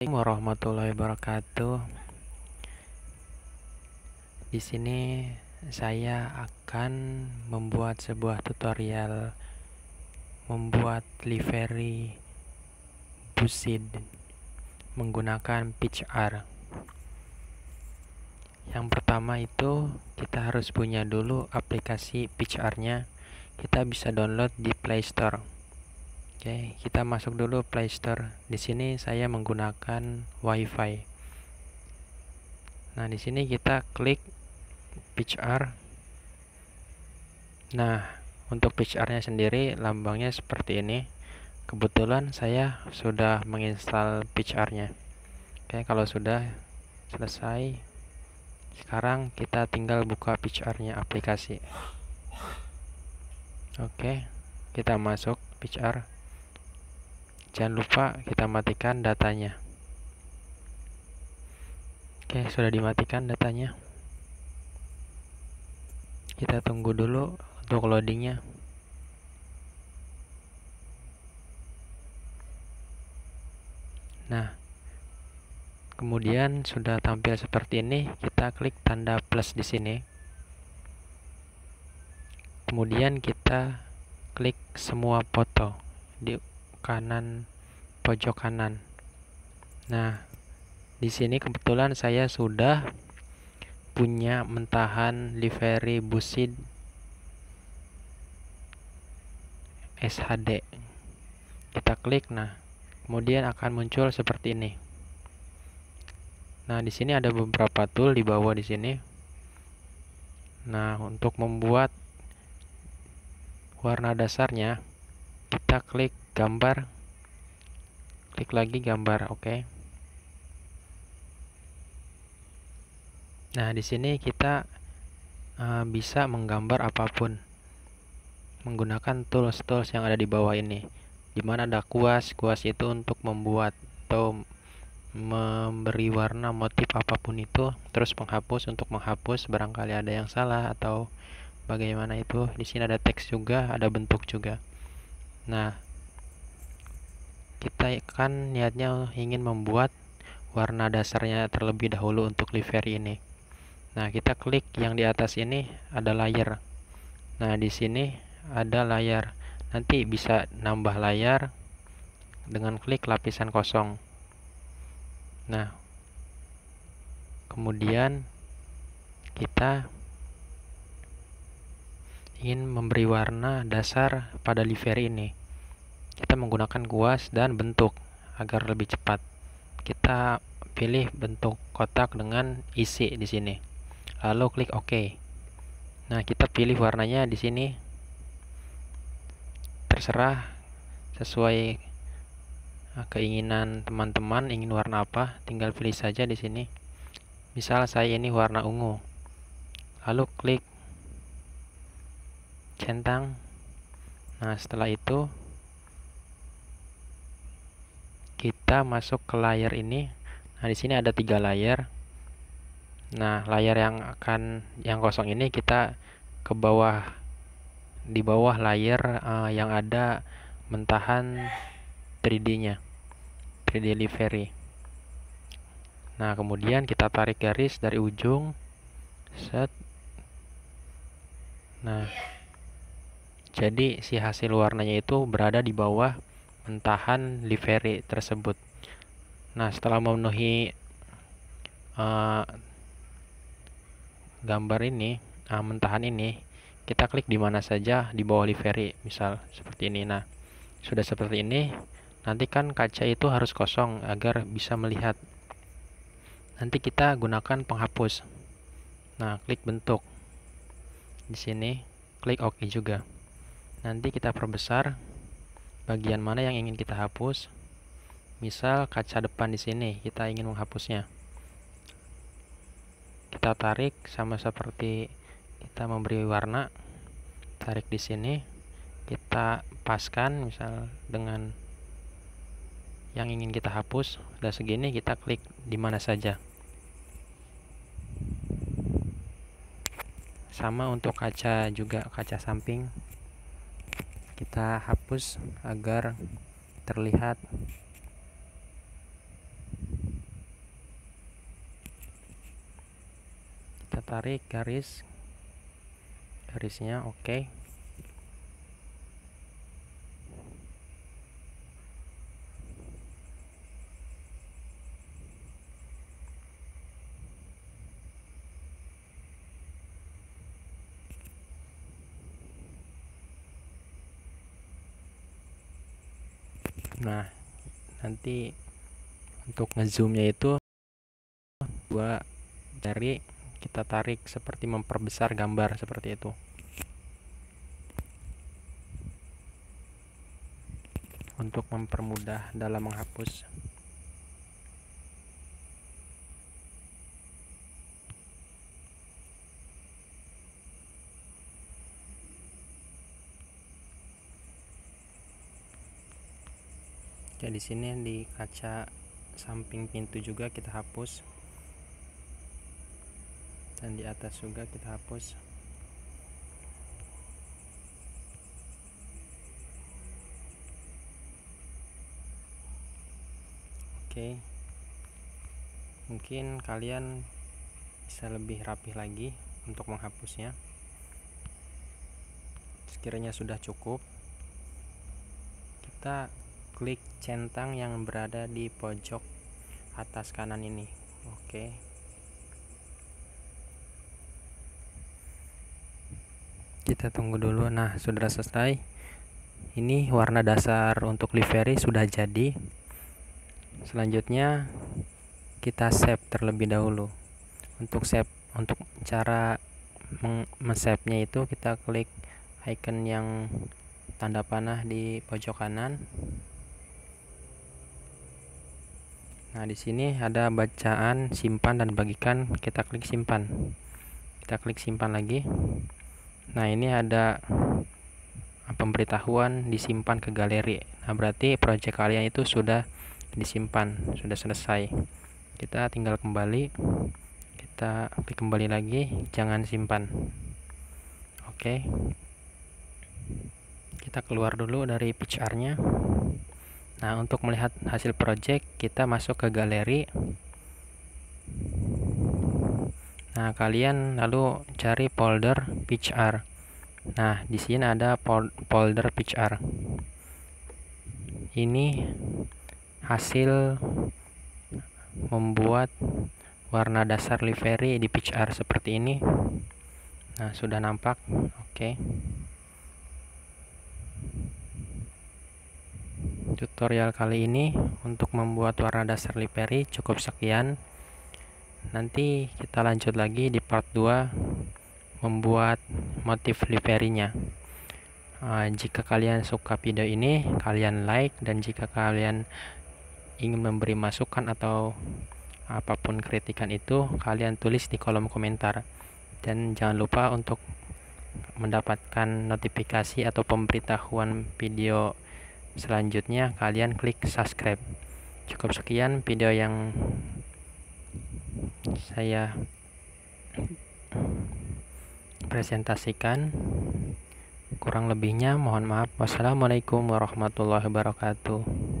Assalamualaikum warahmatullahi wabarakatuh. Di sini saya akan membuat sebuah tutorial membuat livery busid menggunakan PHR. Yang pertama itu kita harus punya dulu aplikasi PHR-nya. Kita bisa download di Play Store. Oke, kita masuk dulu Play Store. Di sini saya menggunakan WiFi. Nah, di sini kita klik PCR. Nah, untuk picture-nya sendiri lambangnya seperti ini. Kebetulan saya sudah menginstal picture-nya. Oke, kalau sudah selesai sekarang kita tinggal buka picture-nya aplikasi. Oke, kita masuk PCR. Jangan lupa kita matikan datanya. Oke, sudah dimatikan datanya. Kita tunggu dulu untuk loadingnya. Nah, kemudian sudah tampil seperti ini, kita klik tanda plus di sini. Kemudian kita klik semua foto di kanan pojok kanan. Nah, di sini kebetulan saya sudah punya mentahan livery busid SHD. Kita klik, nah, kemudian akan muncul seperti ini. Nah, di sini ada beberapa tool di bawah di sini. Nah, untuk membuat warna dasarnya, kita klik gambar klik lagi gambar oke okay. nah di sini kita uh, bisa menggambar apapun menggunakan tools-tools yang ada di bawah ini dimana ada kuas kuas itu untuk membuat atau memberi warna motif apapun itu terus penghapus untuk menghapus barangkali ada yang salah atau bagaimana itu di sini ada teks juga ada bentuk juga nah kita kan niatnya ingin membuat warna dasarnya terlebih dahulu untuk livery ini nah kita klik yang di atas ini ada layer nah di sini ada layar nanti bisa nambah layar dengan klik lapisan kosong nah kemudian kita ingin memberi warna dasar pada livery ini kita menggunakan kuas dan bentuk agar lebih cepat kita pilih bentuk kotak dengan isi di sini lalu klik OK nah kita pilih warnanya di sini terserah sesuai eh, keinginan teman-teman ingin warna apa tinggal pilih saja di sini misal saya ini warna ungu lalu klik centang nah setelah itu kita masuk ke layar ini nah di sini ada tiga layar nah layar yang akan yang kosong ini kita ke bawah di bawah layar uh, yang ada mentahan 3D-nya 3D livery nah kemudian kita tarik garis dari ujung set nah jadi si hasil warnanya itu berada di bawah mentahan livery tersebut. Nah, setelah memenuhi uh, gambar ini, uh, mentahan ini, kita klik di mana saja di bawah livery, misal seperti ini. Nah, sudah seperti ini, nanti kan kaca itu harus kosong agar bisa melihat. Nanti kita gunakan penghapus. Nah, klik bentuk. Di sini, klik OK juga. Nanti kita perbesar bagian mana yang ingin kita hapus. Misal kaca depan di sini, kita ingin menghapusnya. Kita tarik sama seperti kita memberi warna. Tarik di sini, kita paskan misal dengan yang ingin kita hapus. Udah segini kita klik di mana saja. Sama untuk kaca juga, kaca samping kita hapus agar terlihat kita tarik garis garisnya oke okay. nah nanti untuk ngezoomnya itu gua dari kita tarik seperti memperbesar gambar seperti itu untuk mempermudah dalam menghapus ya di sini di kaca samping pintu juga kita hapus dan di atas juga kita hapus oke mungkin kalian bisa lebih rapih lagi untuk menghapusnya sekiranya sudah cukup kita klik centang yang berada di pojok atas kanan ini oke kita tunggu dulu nah sudah selesai ini warna dasar untuk livery sudah jadi selanjutnya kita save terlebih dahulu untuk save untuk cara men-save-nya itu kita klik icon yang tanda panah di pojok kanan Nah, di sini ada bacaan simpan dan bagikan. Kita klik simpan. Kita klik simpan lagi. Nah, ini ada pemberitahuan disimpan ke galeri. Nah, berarti project kalian itu sudah disimpan, sudah selesai. Kita tinggal kembali. Kita klik kembali lagi, jangan simpan. Oke. Kita keluar dulu dari pcr nya Nah, untuk melihat hasil project, kita masuk ke galeri. Nah, kalian lalu cari folder PicR. Nah, di sini ada folder PicR. Ini hasil membuat warna dasar livery di PicR seperti ini. Nah, sudah nampak. Oke. Okay. tutorial kali ini untuk membuat warna dasar liperi cukup sekian nanti kita lanjut lagi di part 2 membuat motif liperinya uh, jika kalian suka video ini kalian like dan jika kalian ingin memberi masukan atau apapun kritikan itu kalian tulis di kolom komentar dan jangan lupa untuk mendapatkan notifikasi atau pemberitahuan video Selanjutnya kalian klik subscribe. Cukup sekian video yang saya presentasikan. Kurang lebihnya mohon maaf. Wassalamualaikum warahmatullahi wabarakatuh.